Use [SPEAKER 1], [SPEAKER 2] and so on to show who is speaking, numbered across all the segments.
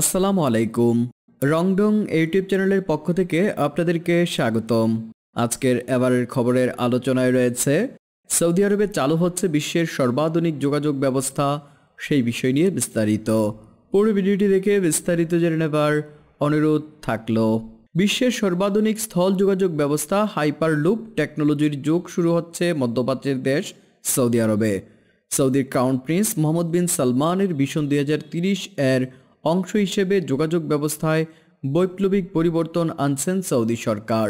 [SPEAKER 1] আসসালামু আলাইকুম রংডং ইউটিউব চ্যানেলের পক্ষ থেকে আপনাদেরকে স্বাগতম আজকের এবারের খবরের আলোচনায় রয়েছে সৌদি আরবে চালু হচ্ছে বিশ্বের সর্বাধুনিক যোগাযোগ ব্যবস্থা সেই বিষয় নিয়ে বিস্তারিত পুরো ভিডিওটি দেখে বিস্তারিত জেনে নেবার অনুরোধ থাকলো বিশ্বের সর্বাধুনিক স্থল যোগাযোগ ব্যবস্থা হাইপারলুপ টেকনোলজির যুগ শুরু হচ্ছে মধ্যপ্রাচ্যের দেশ সৌদি আরবে সৌদির ক্রাউন প্রিন্স মোহাম্মদ বিন সালমানের ভিশন দুই এর অংশ হিসেবে যোগাযোগ ব্যবস্থায় বৈপ্লবিক পরিবর্তন আনছেন সৌদি সরকার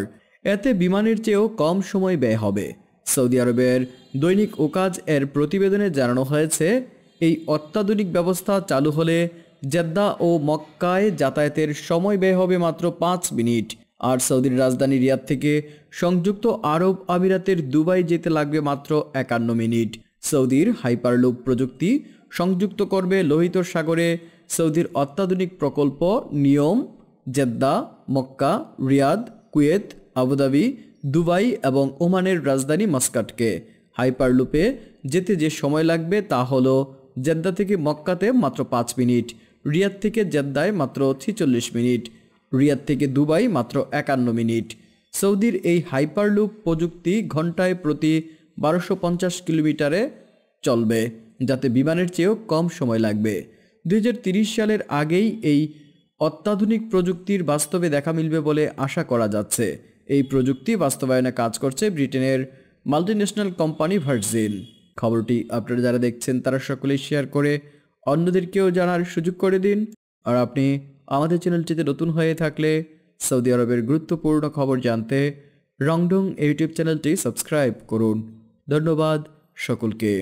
[SPEAKER 1] এতে বিমানের চেয়েও কম সময় ব্যয় হবে সৌদি আরবের দৈনিক ওকাজ এর প্রতিবেদনে জানানো হয়েছে এই অত্যাধুনিক ব্যবস্থা চালু হলে জেদ্দা ও মক্কায় যাতায়াতের সময় ব্যয় হবে মাত্র পাঁচ মিনিট আর সৌদির রাজধানী রিয়াদ থেকে সংযুক্ত আরব আমিরাতের দুবাই যেতে লাগবে মাত্র একান্ন মিনিট সৌদির হাইপারলুপ প্রযুক্তি সংযুক্ত করবে লোহিত সাগরে সৌদির অত্যাধুনিক প্রকল্প নিয়ম Jeddah Mecca Riyadh Kuwait Abu Dhabi Dubai এবং ওমানের রাজধানী মাস্কাটকে হাইপারলুপে যেতে যে সময় লাগবে তা হল জেদ্দা থেকে মক্কাতে মাত্র পাঁচ মিনিট রিয়াদ থেকে জেদ্দায় মাত্র ছিচল্লিশ মিনিট রিয়াদ থেকে দুবাই মাত্র একান্ন মিনিট সৌদির এই হাইপারলুপ প্রযুক্তি ঘন্টায় প্রতি বারোশো কিলোমিটারে চলবে যাতে বিমানের চেয়েও কম সময় লাগবে দুই সালের আগেই এই অত্যাধুনিক প্রযুক্তির বাস্তবে দেখা মিলবে বলে আশা করা যাচ্ছে এই প্রযুক্তি বাস্তবায়নে কাজ করছে ব্রিটেনের মাল্টিন্যাশনাল কোম্পানি ভার্জিন খবরটি আপনারা যারা দেখছেন তারা সকলেই শেয়ার করে অন্যদেরকেও জানার সুযোগ করে দিন আর আপনি আমাদের চ্যানেলটিতে নতুন হয়ে থাকলে সৌদি আরবের গুরুত্বপূর্ণ খবর জানতে রংডং ইউটিউব চ্যানেলটি সাবস্ক্রাইব করুন ধন্যবাদ সকলকে